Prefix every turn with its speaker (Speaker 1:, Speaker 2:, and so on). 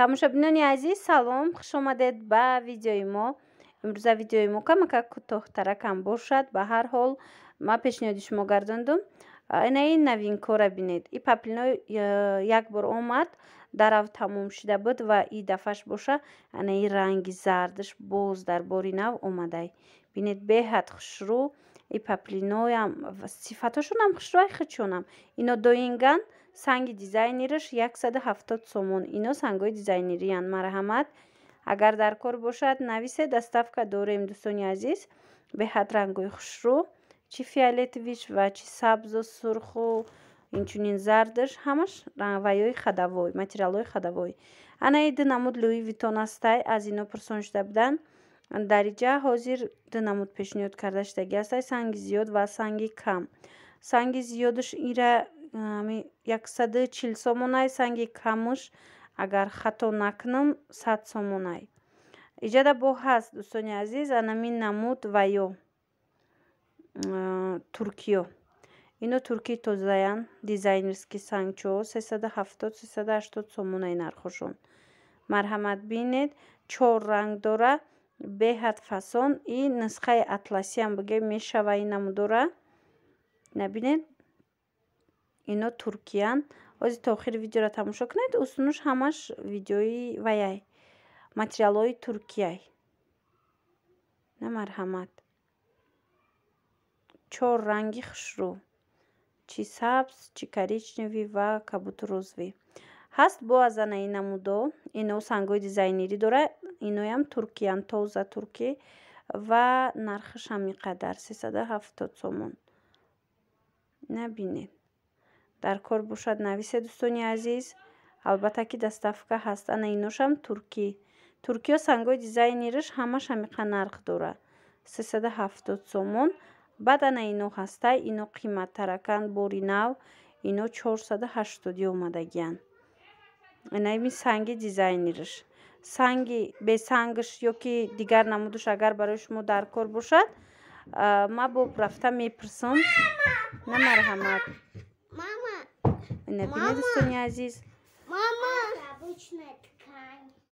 Speaker 1: тамошобинони азиз салом хуш омадед ба видеои мо имрӯза видеои мо камака кӯтоҳтаракам бошад ба ҳар ҳол ма пешниҳоди шумо гардондум ина ин новинкора бинед и папилино э, як бор омад дарав тамом шуда буд ва и дафааш боша ана и ранги зардаш боз дар бори нав омадай бинед беҳад хушрӯ и папилиноям сифатошонам хушрӯ ай хачонам ино доинган санги дизайнериш 170 сомон ино сангҳои дизайнериянд марҳамат агар дар кор бошад нависе даставка дорем дӯстони азиз беҳад рангҳои хушрӯ чи фиолетович ва чи сабзу сурху инчунин зардш ҳамаш ваёи хадавой материалҳои хадавой анаи динамуд люи витон астай аз ино пурсон шуда будан дарича ҳозир динамуд пешниҳод карда шудаги астай санги зиёд ва санги кам санги зиёдш ира ҳамяксаду чил сомонай санги камуш агар хато накунам сад сомонай иҷода бо ҳаст дӯстони азиз анамин намуд ва ё туркиё ино туркӣ тозаян дизайнерски сангчо 370 380 сомонаи нархушон марҳамат бинед чор ранг дора беҳад фасон и нусхаи атласиам бигӯем мешава ин намудора набинед اینا ترکیان از تا آخر ویدیو را تماشا کنید اصنوش همش ویدیوی ویای материалҳои туркияй на марҳамат чор ранги хушрӯ чи сабз чи коричневӣ ва кабутурузвӣ ҳаст бо азанаи намудо ино сангҳои дизайнерӣ дорад иноям туркиян тоза туркӣ ва нархиш ҳамин қадар сесадҳафтод сомон набинед дар кор бошад нависе дӯстони азиз албатта ки дастафка ҳаст ана инушам туркӣ туркиё сангҳои дизайнираш ҳама шамиқа нарх дора сесадҳафтод сомон баъд ана ино ҳаста ино қиматтаракан бори нав ино чорсадҳаштодӣ омадагиян ами санги дизайнираш санги бесангаш ёки дигар намудаш агар барои шумо дар кор бошад ма боб рафта мепурсам намарҳамад Энергомедис Соня Азиз. Мама!